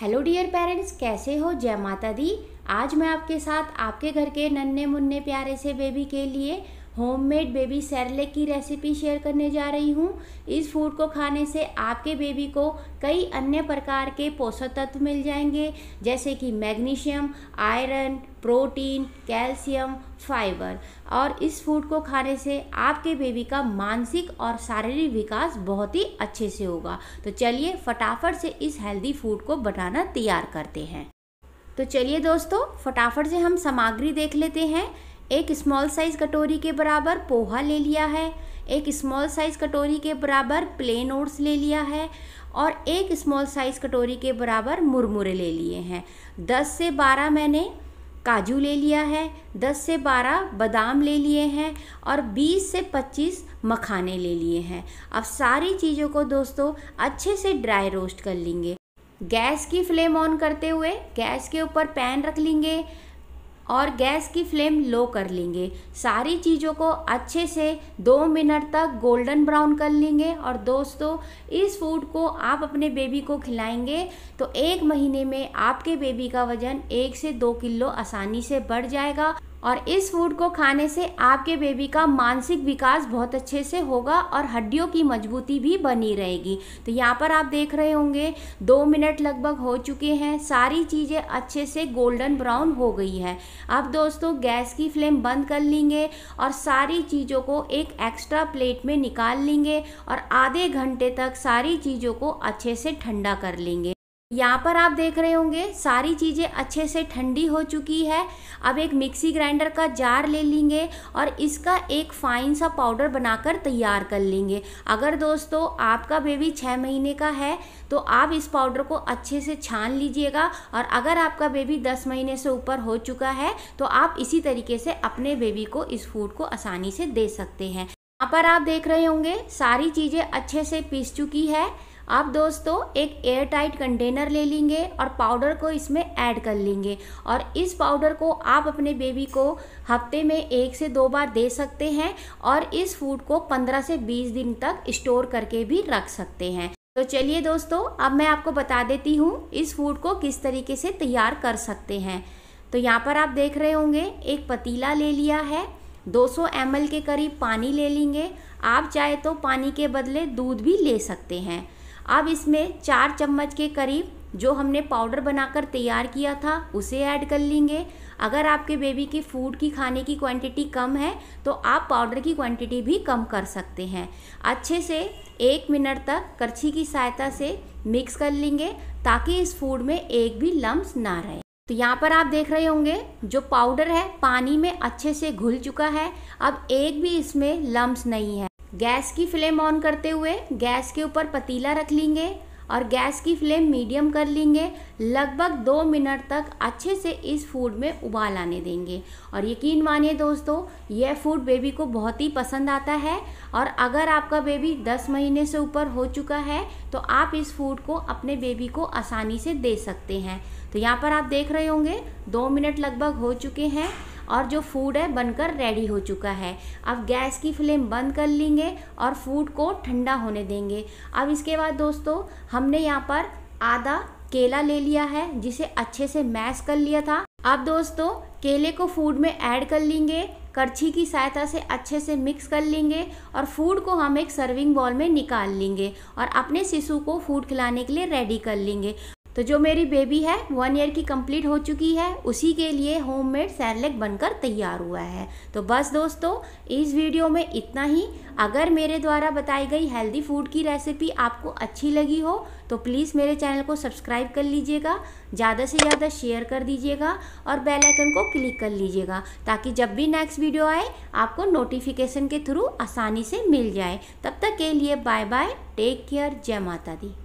hello dear parents कैसे हो जय माता दी आज मैं आपके साथ आपके घर के नन्हे मुन्ने प्यारे से बेबी के लिए होममेड बेबी सैरलेक की रेसिपी शेयर करने जा रही हूँ इस फूड को खाने से आपके बेबी को कई अन्य प्रकार के पोषक तत्व मिल जाएंगे जैसे कि magnesium iron protein calcium fibre और इस फूड को खाने से आपके बेबी का मानसिक और शारीरिक विकास बहुत ही अच्छे से होगा तो चलिए फटाफट से इस हेल्दी फूड को बनाना तैयार करते हैं तो चलिए दोस्तों फटाफट से हम सामग्री देख लेते हैं एक स्मॉल साइज़ कटोरी के बराबर पोहा ले लिया है एक स्मॉल साइज़ कटोरी के बराबर प्लेन ओट्स ले लिया है और एक स्मॉल साइज़ कटोरी के बराबर मुरमुरे ले लिए हैं दस से बारह मैंने काजू ले लिया है दस से बारह बादाम ले लिए हैं और बीस से पच्चीस मखाने ले लिए हैं अब सारी चीज़ों को दोस्तों अच्छे से ड्राई रोस्ट कर लेंगे गैस की फ्लेम ऑन करते हुए गैस के ऊपर पैन रख लेंगे और गैस की फ्लेम लो कर लेंगे सारी चीज़ों को अच्छे से दो मिनट तक गोल्डन ब्राउन कर लेंगे और दोस्तों इस फूड को आप अपने बेबी को खिलाएंगे तो एक महीने में आपके बेबी का वज़न एक से दो किलो आसानी से बढ़ जाएगा और इस फूड को खाने से आपके बेबी का मानसिक विकास बहुत अच्छे से होगा और हड्डियों की मजबूती भी बनी रहेगी तो यहाँ पर आप देख रहे होंगे दो मिनट लगभग हो चुके हैं सारी चीज़ें अच्छे से गोल्डन ब्राउन हो गई है अब दोस्तों गैस की फ्लेम बंद कर लेंगे और सारी चीज़ों को एक एक्स्ट्रा प्लेट में निकाल लेंगे और आधे घंटे तक सारी चीज़ों को अच्छे से ठंडा कर लेंगे यहाँ पर आप देख रहे होंगे सारी चीज़ें अच्छे से ठंडी हो चुकी है अब एक मिक्सी ग्राइंडर का जार ले लेंगे और इसका एक फाइन सा पाउडर बनाकर तैयार कर लेंगे अगर दोस्तों आपका बेबी छः महीने का है तो आप इस पाउडर को अच्छे से छान लीजिएगा और अगर आपका बेबी दस महीने से ऊपर हो चुका है तो आप इसी तरीके से अपने बेबी को इस फूड को आसानी से दे सकते हैं यहाँ पर आप देख रहे होंगे सारी चीज़ें अच्छे से पीस चुकी है आप दोस्तों एक एयर टाइट कंटेनर ले लेंगे और पाउडर को इसमें ऐड कर लेंगे और इस पाउडर को आप अपने बेबी को हफ्ते में एक से दो बार दे सकते हैं और इस फूड को पंद्रह से बीस दिन तक स्टोर करके भी रख सकते हैं तो चलिए दोस्तों अब मैं आपको बता देती हूँ इस फूड को किस तरीके से तैयार कर सकते हैं तो यहाँ पर आप देख रहे होंगे एक पतीला ले लिया है 200 सौ के करीब पानी ले लेंगे आप चाहे तो पानी के बदले दूध भी ले सकते हैं अब इसमें चार चम्मच के करीब जो हमने पाउडर बनाकर तैयार किया था उसे ऐड कर लेंगे अगर आपके बेबी की फूड की खाने की क्वांटिटी कम है तो आप पाउडर की क्वांटिटी भी कम कर सकते हैं अच्छे से एक मिनट तक करछी की सहायता से मिक्स कर लेंगे ताकि इस फूड में एक भी लम्ब ना रहे तो यहाँ पर आप देख रहे होंगे जो पाउडर है पानी में अच्छे से घुल चुका है अब एक भी इसमें लम्ब नहीं है गैस की फ्लेम ऑन करते हुए गैस के ऊपर पतीला रख लेंगे और गैस की फ्लेम मीडियम कर लेंगे लगभग दो मिनट तक अच्छे से इस फूड में उबाल आने देंगे और यकीन मानिए दोस्तों यह फूड बेबी को बहुत ही पसंद आता है और अगर आपका बेबी 10 महीने से ऊपर हो चुका है तो आप इस फूड को अपने बेबी को आसानी से दे सकते हैं तो यहाँ पर आप देख रहे होंगे दो मिनट लगभग हो चुके हैं और जो फूड है बनकर रेडी हो चुका है अब गैस की फ्लेम बंद कर लेंगे और फूड को ठंडा होने देंगे अब इसके बाद दोस्तों हमने यहाँ पर आधा केला ले लिया है जिसे अच्छे से मैश कर लिया था अब दोस्तों केले को फूड में ऐड कर लेंगे करछी की सहायता से अच्छे से मिक्स कर लेंगे और फूड को हम एक सर्विंग बॉल में निकाल लेंगे और अपने शिशु को फूड खिलाने के लिए रेडी कर लेंगे तो जो मेरी बेबी है वन ईयर की कंप्लीट हो चुकी है उसी के लिए होम मेड सैरलेक बनकर तैयार हुआ है तो बस दोस्तों इस वीडियो में इतना ही अगर मेरे द्वारा बताई गई हेल्दी फूड की रेसिपी आपको अच्छी लगी हो तो प्लीज़ मेरे चैनल को सब्सक्राइब कर लीजिएगा ज़्यादा से ज़्यादा शेयर कर दीजिएगा और बेल आइकन को क्लिक कर लीजिएगा ताकि जब भी नेक्स्ट वीडियो आए आपको नोटिफिकेशन के थ्रू आसानी से मिल जाए तब तक के लिए बाय बाय टेक केयर जय माता दी